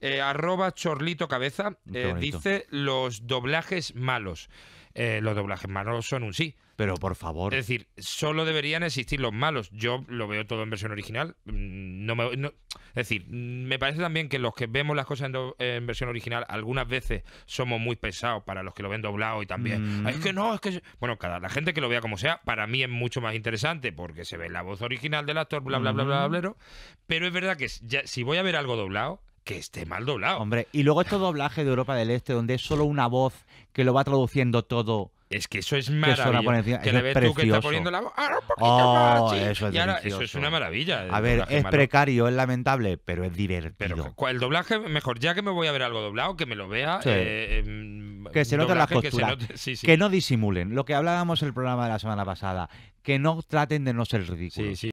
Eh, arroba chorlito cabeza, eh, dice los doblajes malos. Eh, los doblajes malos son un sí. Pero por favor. Es decir, solo deberían existir los malos. Yo lo veo todo en versión original. Mm, no, me, es decir, mm, me parece también que los que vemos las cosas en, versión original, algunas veces somos muy pesados para los que lo ven doblado y también. Mm. Es que no, es que. Bueno, cada la gente que lo vea como sea, para mí es mucho más interesante porque se ve la voz original del actor, bla, bla, bla, bla, bla, Pero es verdad que si voy a ver algo doblado, que esté mal doblado. Hombre, y luego este doblaje de Europa del Este, donde es solo una voz que lo va traduciendo todo. Es que eso es maravilloso. Que, que le tú que está poniendo la voz. Ah, oh, eso, es y ahora, eso es una maravilla. A ver, es precario, es lamentable, pero es divertido. Pero el doblaje, mejor ya que me voy a ver algo doblado, que me lo vea. Eh, em, que se noten las costuras. Que, no disimulen. Lo que hablábamos el programa de la semana pasada. Que no traten de no ser ridículos.